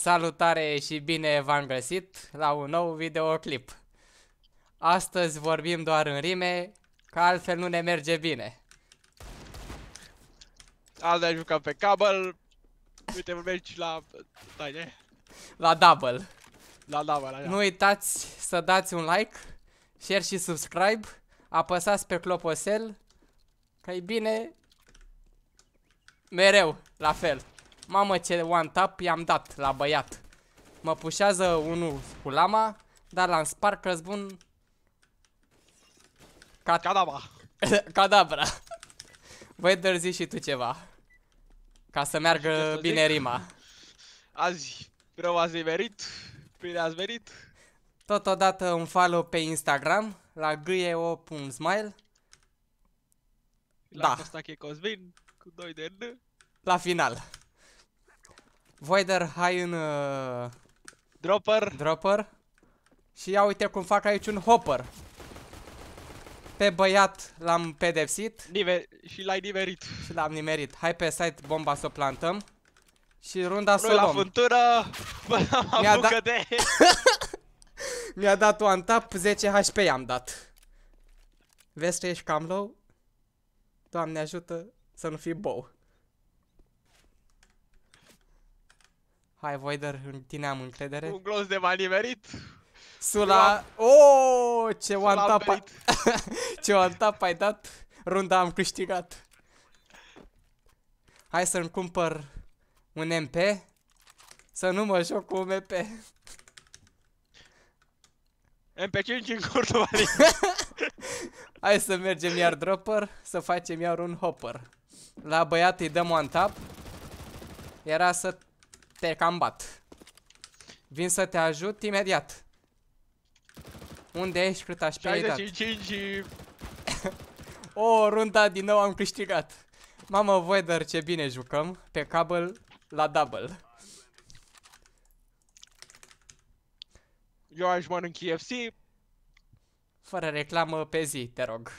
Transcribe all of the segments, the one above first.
Salutare și bine v-am găsit la un nou videoclip. Astăzi vorbim doar în rime, că altfel nu ne merge bine. Alde a jucat pe cabal, uite mergi la... Taine. La double. La double, la. Nu uitați să dați un like, share și subscribe, apăsați pe clopoțel, că e bine mereu la fel. Mamă ce one tap i-am dat la băiat Mă pușează unul cu lama Dar l-am spart că bun Cat Cadabra Cadabra Voi dărzi și tu ceva Ca să meargă să bine zic? rima Azi Rău ați nimerit Bine ați venit Totodată un follow pe Instagram La geo.smile La da. Costache Cosmin Cu doi de N La final Voider, hai în... Uh, dropper. Dropper. Și ia uite cum fac aici un hopper. Pe băiat l-am pedepsit. Nive și l-ai nimerit. Și l-am nimerit. Hai pe site bomba să o plantăm. Și runda să o luăm. la Mi-a dat... de... Mi-a dat un tap, 10 HP i-am dat. Vezi că ești cam low? Doamne ajută să nu fii bou. Hai, Voider, în tine am încredere. Un glonț de manimerit. Sula... Oh, ce one tap ai... ce one tap ai dat. Runda am câștigat. Hai să-mi cumpăr un MP. Să nu mă joc cu un MP. MP5 în Cordovalin. Hai să mergem iar dropper, să facem iar un hopper. La băiat îi dăm one tap. Era să te cam bat. Vin să te ajut imediat. Unde ești cât aș 65 O, runda din nou am câștigat. Mamă, Voider, ce bine jucăm. Pe cable la double. Eu aș mănânc KFC. Fără reclamă pe zi, te rog.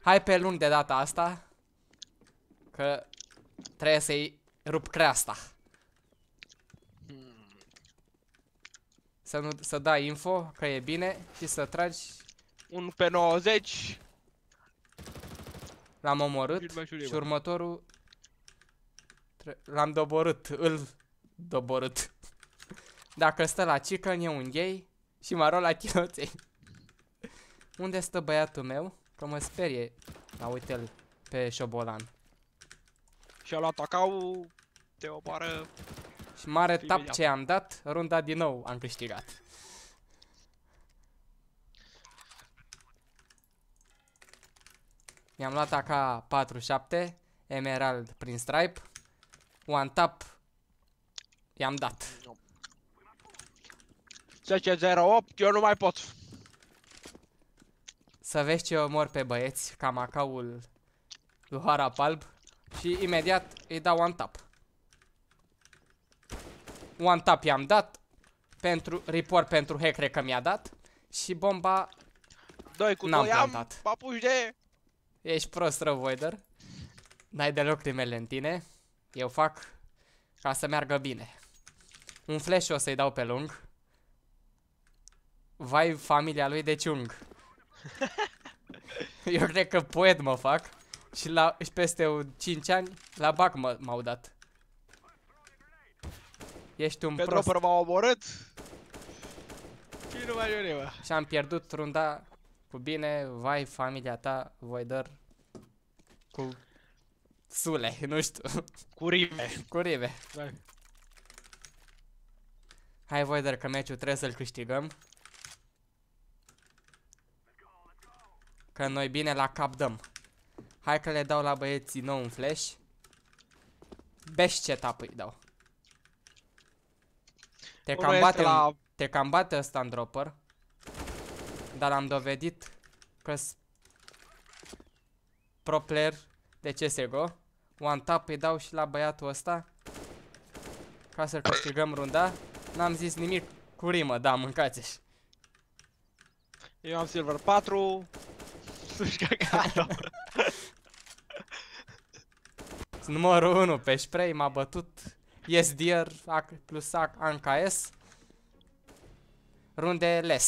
Hai pe luni de data asta. Că trebuie să-i rup creasta. Să, nu, să dai info că e bine și să tragi. 1 pe 90. L-am omorât și următorul... L-am doborât, îl doborât. Dacă stă la ciclăn e un gay și rog la chinoței Unde stă băiatul meu? Că mă sperie. Da, uite-l pe șobolan. Și-a luat acau te opară Și mare tap ce am dat, runda din nou am câștigat. Mi-am luat AK-47, Emerald prin Stripe, One Tap, i-am dat. 10 8, eu nu mai pot. Să vezi ce omor pe băieți, camacaul lui Luhara palb și imediat îi dau one tap. One tap i-am dat pentru report pentru hack cred că mi-a dat și bomba Doi cu doi am, papuș de... Ești prost, Răvoider. N-ai deloc rimele în tine. Eu fac ca să meargă bine. Un flash o să-i dau pe lung. Vai, familia lui de ciung. Eu cred că poet mă fac. Și, la, și peste 5 ani la BAC m-au dat. Ești un Pedro prost. Pedro m-a omorât. Și nu mai eu Și am pierdut runda cu bine, vai familia ta, Voidor, cu sule, nu știu. Cu ribe. cu ribe. Vai. Hai Voidor, că meciul trebuie să-l câștigăm. Că noi bine la cap dăm. Hai că le dau la băieții nou un flash. Best setup îi dau. Te cam bate, la... te cam bate ăsta în dropper. Dar am dovedit că pro player de CSGO. One tap îi dau și la băiatul ăsta. Ca să câștigăm runda. N-am zis nimic cu rimă, da, mâncați -și. Eu am silver 4. Numărul 1 pe spray m-a bătut Yes dear plus anca S. Runde Voi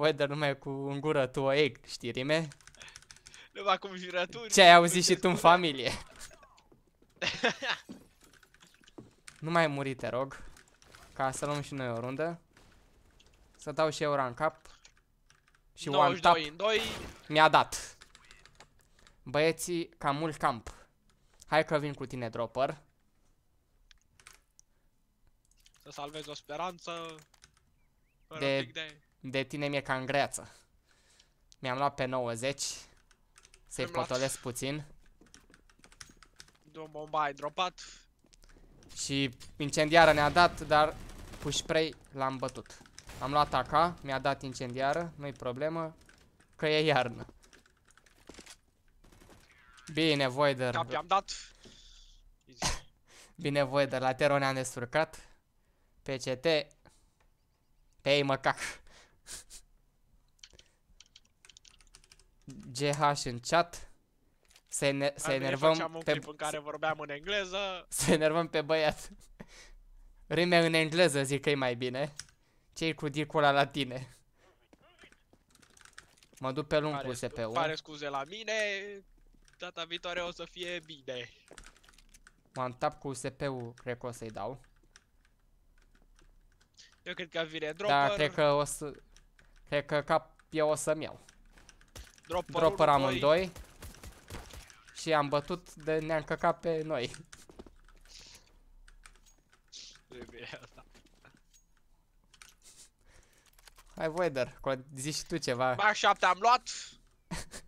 Weather numai cu în gură tu o egg, știi rime? Numai cum jurături. Ce ai auzit și tu în familie? nu mai muri, te rog. Ca să luăm și noi o rundă. Să dau și eu în cap. Și one tap. Mi-a dat. Băieții, cam mult camp. Hai că vin cu tine, dropper. Să salvezi o speranță. De, de... de tine mi-e ca în greață. Mi-am luat pe 90. Să-i potolesc puțin. Du bomba ai dropat. Și incendiară ne-a dat, dar cu spray l-am bătut. Am luat AK, mi-a dat incendiară, nu-i problemă, că e iarnă. Bine, Voider. Da, Cap i-am dat. Bine, Voider, la Tero ne-am descurcat. PCT. Pe ei, măcac. GH în chat. Să, ene nervăm enervăm pe... în care vorbeam în engleză. Să enervăm pe băiat. Rime în engleză zic că e mai bine. Ce-i cu dicula la tine? Mă duc pe lung cu SP-ul. Pare scuze la mine, data viitoare o să fie bine. M-am tap cu sp ul cred că o să-i dau. Eu cred că vine da, dropper. Da, cred că o să... Cred că cap eu o să-mi iau. Dropper, dropper amândoi. Și am bătut de ne-am căcat pe noi. Hai, Voider, zici tu ceva. Ba, șapte am luat.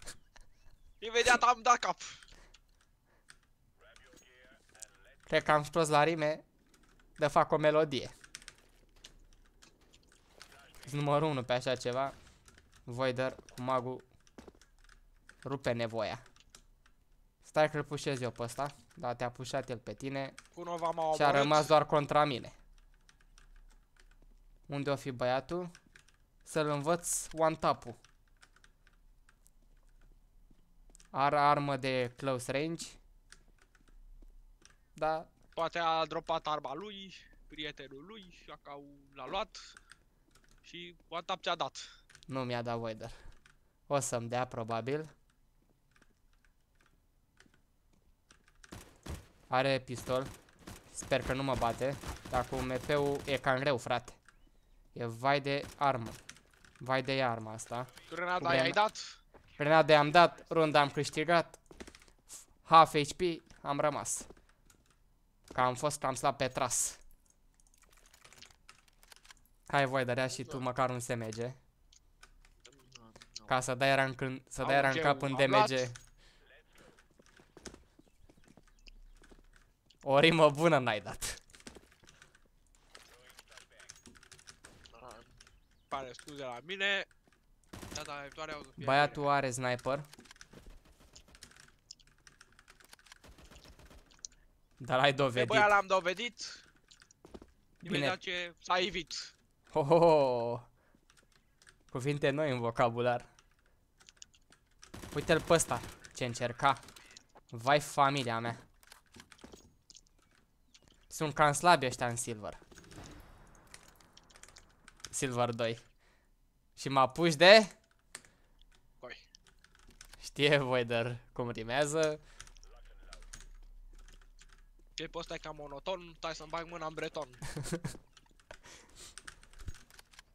Imediat am dat cap. Cred că am spus la rime de fac o melodie. Sunt numărul 1 pe așa ceva. Voider cu magul rupe nevoia. Stai că îl pușez eu pe ăsta, dar te-a pușat el pe tine și a rămas doar contra mine. Unde o fi băiatul? Să-l învăț one tap-ul. Are armă de close range. Da. Poate a dropat arma lui, prietenul lui, a că l-a luat și poate a ți-a dat. Nu mi-a dat Voider. O să-mi dea probabil. Are pistol. Sper că nu mă bate. Dar cu MP-ul e cam greu, frate. E vai de armă. Vai de arma asta. Grenada i-ai dat? Grenade am dat, runda am câștigat. Half HP am rămas. Că am fost, am slab pe tras. Hai voi, dădea și tu măcar un SMG. Ca să dai ran, în, să dai ran cap în DMG. O rimă bună n-ai dat. Pare scuze la mine, da, da, doar Băiatul are sniper. Dar ai dovedit. Pe băia l-am dovedit. Bine. Imediat ce s-a evit Ho, ho, ho. Cuvinte noi în vocabular. Uite-l pe ăsta ce încerca. Vai familia mea. Sunt cam slabi ăștia în silver. Silver 2. Și mă apuci de știe Voider cum rimează. Clipul ăsta e ca monoton, stai să-mi bag mâna în breton.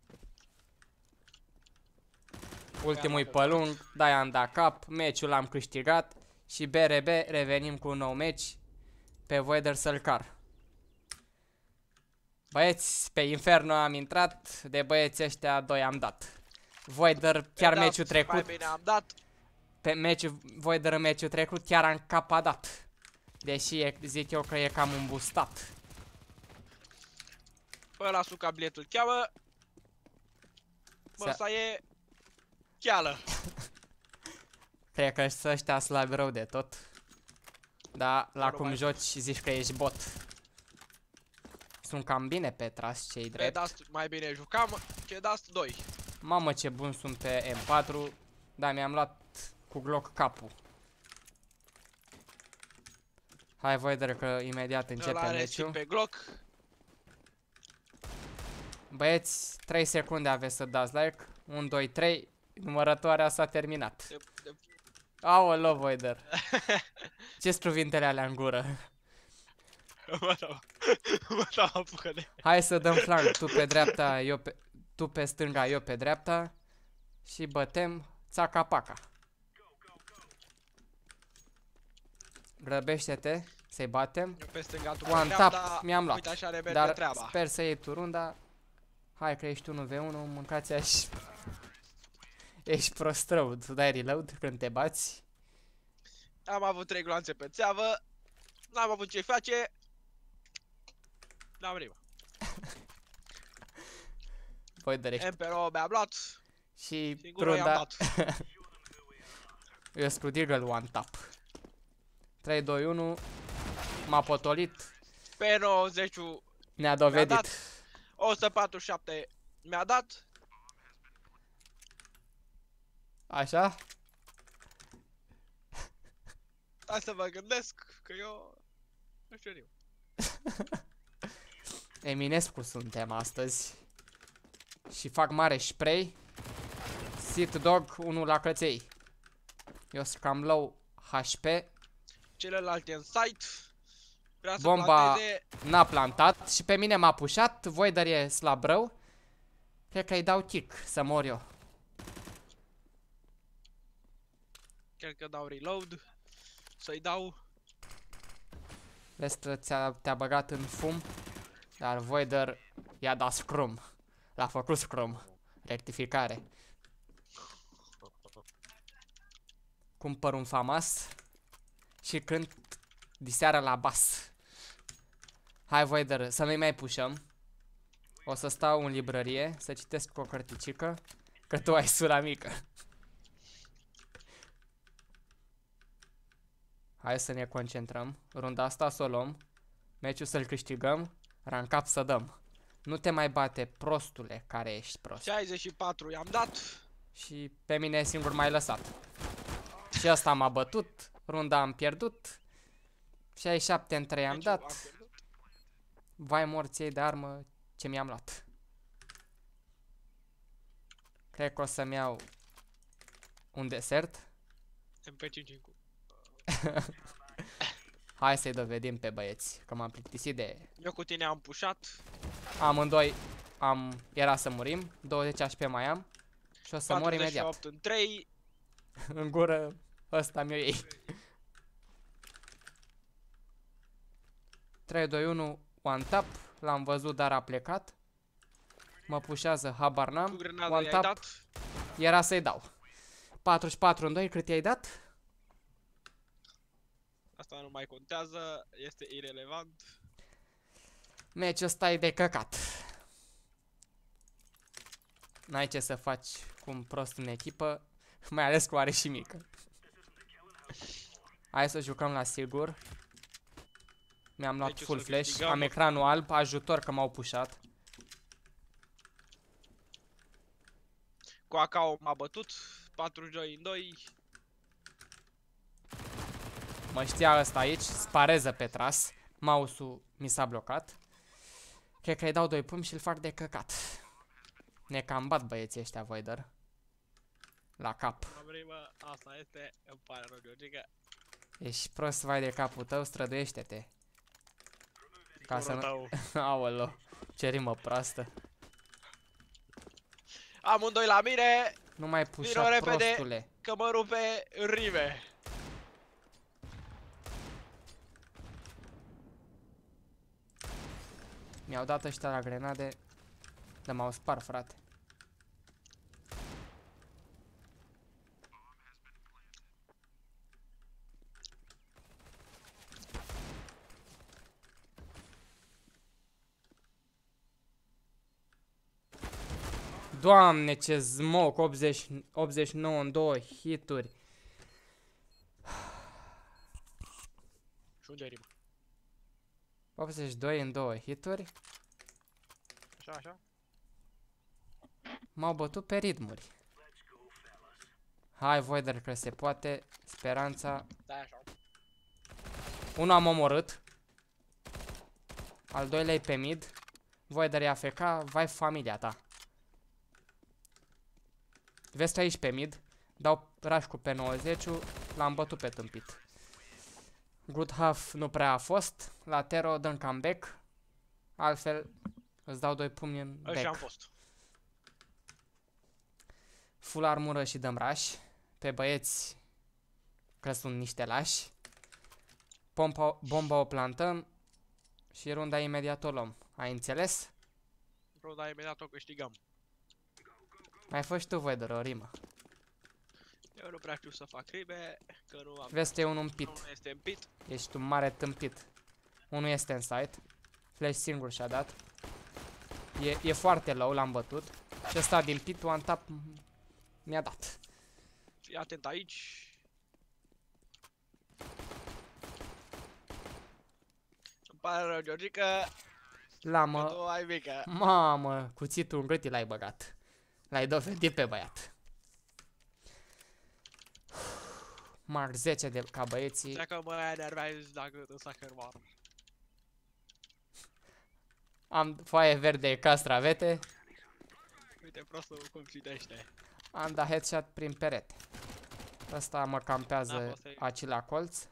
Ultimul lung, dai am dat cap, meciul l-am câștigat și BRB revenim cu un nou meci pe Voider Sălcar. Băieți, pe Inferno am intrat, de băieți ăștia doi am dat. Voider chiar meciul trecut. Bine am dat pe meciul voi de meciul trecut chiar am capadat. Deși e, zic eu că e cam îmbustat. Bă, la suca biletul cheamă. Bă, ăsta e... Cheală. Cred că ăștia slabi rău de tot. Da, la Dar cum joci zici că ești bot. Sunt cam bine pe tras cei drept. Pe Dust mai bine jucam, ce Dust 2. Mamă ce bun sunt pe M4. Da, mi-am luat cu Glock capul. Hai voi Voider că imediat începe meciul. pe Glock. Băieți, 3 secunde aveți să dați like. 1, 2, 3. Numărătoarea s-a terminat. Au o Aolo, Voider. ce struvintele alea în gură? Mă dau, mă dau apucă Hai să dăm flank, tu pe dreapta, eu pe... Tu pe stânga, eu pe dreapta. Și bătem țaca-paca. Grăbește-te să-i batem. Eu pe stânga, One tap, mi-am luat. Uite așa rebel dar treaba. sper să iei turul, dar... Hai că ești 1v1, mâncați aș... Ești prost rău, tu dai reload când te bați. Am avut 3 gloanțe pe țeavă. N-am avut ce face. N-am rima. Voi dărești. Emperor mi-a luat. Și Singură runda... Eu sunt Eagle One Tap. 3, 2, 1. M-a potolit. Pe 90 Ne-a dovedit. Mi-a dat 147. Mi-a dat. Așa? Hai să mă gândesc că eu nu știu eu. Eminescu suntem astăzi. Și fac mare spray. Sit dog 1 la căței. Eu sunt cam low HP celelalte în site. Vrea să Bomba planteze. n-a plantat și pe mine m-a pușat, Voider e slab rău. Cred că îi dau kick să mor eu. Cred că dau reload. Să-i dau. Vezi că a te-a băgat în fum, dar Voider i-a dat scrum. L-a făcut scrum. Rectificare. Cumpăr un famas și cânt diseară la bas. Hai, Voider, să nu-i mai pușăm. O să stau în librărie, să citesc cu o carticică că tu ai sura mică. Hai să ne concentrăm. Runda asta să o luăm. Meciul să-l câștigăm, rancap să dăm. Nu te mai bate, prostule, care ești prost. 64, i-am dat. Și pe mine singur m-ai lăsat. Și asta m-a bătut, Runda am pierdut. 67 în 3 am dat. Vai morții de armă ce mi-am luat. Cred că o să-mi iau un desert. MP5 Hai să-i dovedim pe băieți că m-am plictisit de... Eu cu tine am pușat. Amândoi am... era să murim. 20 pe mai am. Și o să mor imediat. în 3. în gură. Asta mi-o iei. 3, 2, 1, one tap. L-am văzut, dar a plecat. Mă pușează, habar n-am. One tap. Dat? Era să-i dau. 44 în 2, cât i-ai dat? Asta nu mai contează, este irelevant. Meciul ăsta e de căcat. N-ai ce să faci cu un prost în echipă, mai ales cu are și mică. Hai să jucăm la sigur. Mi-am luat Aici deci full flash, câștigam, am ecranul alb, ajutor că m-au pușat. Cu Acao m-a bătut, 42 în 2. Mă știa ăsta aici, spareză pe tras. Mouse-ul mi s-a blocat. Cred că îi dau doi pumni și îl fac de căcat. Ne cam bat băieții ăștia, Voider. La cap. Asta este, îmi pare rău, Georgica. Ești prost vai de capul tău, străduiește-te. Ca să nu... Aolo, ce rimă proastă. Amândoi la mine! Nu mai pușa, Vino repede, prostule. că mă rupe rime. Mi-au dat ăștia la grenade, dar m-au spart, frate. Doamne, ce zmoc, 80, 89 în două hituri. unde 82 în două hituri. Așa, așa. M-au bătut pe ritmuri. Hai, Voider, că se poate. Speranța. Da, așa. Unul am omorât. Al doilea e pe mid. Voider e AFK. Vai familia ta. Vezi aici pe mid. Dau rașcu pe 90 L-am bătut pe tâmpit. Good half nu prea a fost. La Tero dăm comeback. Altfel îți dau doi pumni în back. Așa am fost. Full armură și dăm rush. Pe băieți că sunt niște lași. Pompa, bomba o plantăm și runda imediat o luăm. Ai înțeles? Runda imediat o câștigăm. Mai fă tu, Voidor, o rima. Eu nu prea știu să fac rime, că nu am... Vezi că e un împit. Unul este împit. Ești un mare tâmpit. Unul este în site. Flash singur și-a dat. E, e foarte low, l-am bătut. Și ăsta din pit, one tap, mi-a dat. Fii atent aici. Îmi pare rău, Georgica. Lamă. Mamă, cuțitul în gât l-ai băgat. L-ai dovedit pe băiat. Mark 10 de ca băieții. Dacă mă enervezi dacă nu s-a cărmar. Am foaie verde castravete. Uite, prostul citește Am dat headshot prin perete. Asta mă campează acela colț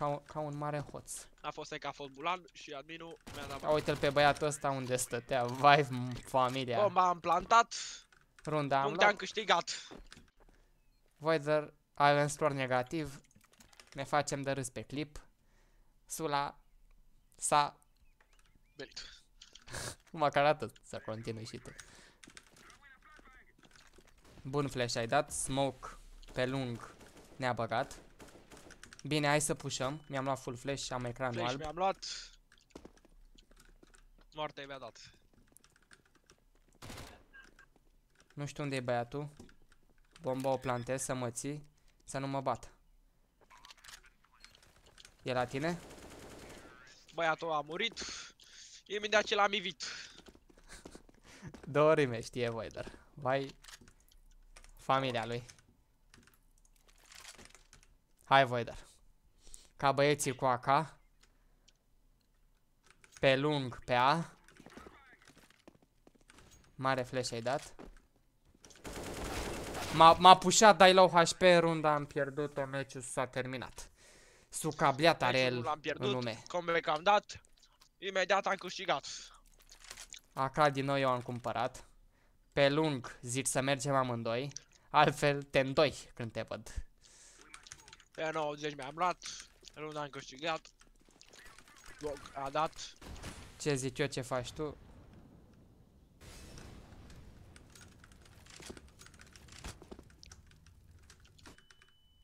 ca, ca un mare hoț. A fost fost bulan și adminul mi-a dat... Uite-l pe băiatul ăsta unde stătea, vai familia. m am plantat. Runda am luat. am câștigat. Voider, avem scor negativ. Ne facem de râs pe clip. Sula s-a... Merit. Măcar atât să continui și tu. Bun flash ai dat, smoke pe lung ne-a băgat. Bine, hai să pușăm. Mi-am luat full flash și am ecranul flash alb. mi-am luat. Moartea mi-a dat. Nu știu unde e băiatul. Bomba o plantez să mă ții, să nu mă bat. E la tine? Băiatul a murit. Imediat ce l-am ivit. Două rime știe voi, dar vai familia lui. Hai voi, dar. Ca băieții cu AK. Pe lung, pe A. Mare flash ai dat. M-a pușat, dai low HP, runda am pierdut-o, meciul s-a terminat. Sucabliat are el am pierdut, în lume. Comeback am dat, imediat am câștigat. AK din nou eu am cumpărat. Pe lung zic să mergem amândoi, altfel te ndoi când te văd. Pe 90 mi-am luat, Runda am câștigat. Loc a dat. Ce zic eu, ce faci tu?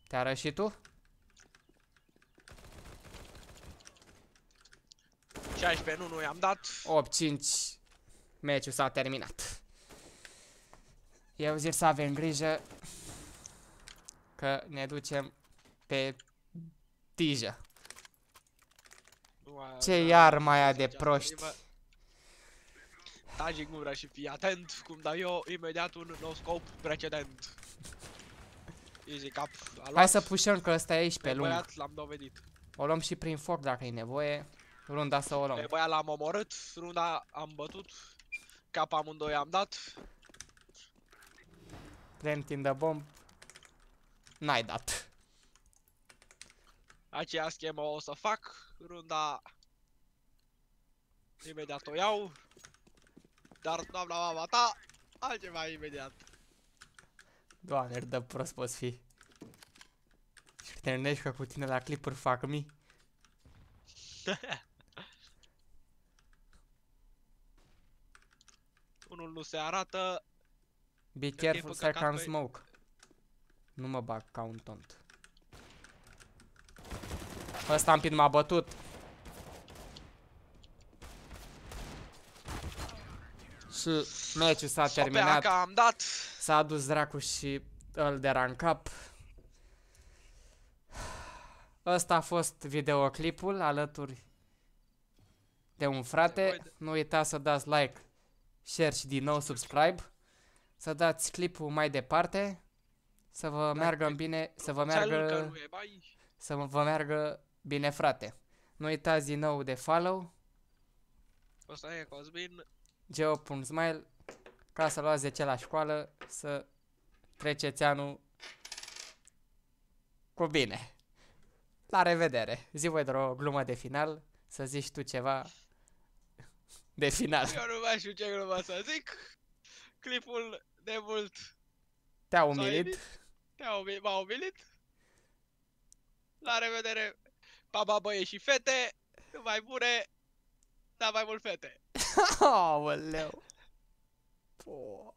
Te a rășit tu? pe nu, nu i-am dat 8-5 Meciul s-a terminat Eu zic să avem grijă Că ne ducem pe tija. Ce da, iar da, mai da, aia de proști. Taji gura și fii atent cum dau eu imediat un nou scope precedent. Easy cap. Hai să pușăm că ăsta e aici pe lung. l-am dovedit. O luăm și prin foc dacă e nevoie. Runda să o luăm. Pe băia l-am omorât, runda am bătut. Cap amândoi am dat. Plant in the bomb. N-ai dat aceea schemă o să fac, runda imediat o iau, dar doamna mama ta, altceva imediat. Doamne, de prost poți fi. Și te întâlnești ca cu tine la clipuri fac mi. Unul nu se arată. Be careful, I smoke. Nu mă bag ca un tont. Ăsta am m-a bătut. Și meciul s-a terminat. S-a adus dracu și îl cap Ăsta a fost videoclipul alături de un frate. Nu uita să dați like, share și din nou subscribe. Să dați clipul mai departe. Să vă meargă în bine, să vă meargă... Să vă meargă Bine, frate. Nu uitați din nou de follow. Asta e Cosmin. Geo.smile ca să luați de ce la școală, să treceți anul cu bine. La revedere. Zi voi doar o glumă de final, să zici tu ceva de final. Eu nu mai știu ce glumă să zic. Clipul de mult. Te-a umilit. Te-a umilit, m-a umilit. La revedere. Papa băie și fete, nu mai bune, dar mai mult fete. Aoleu. Poa!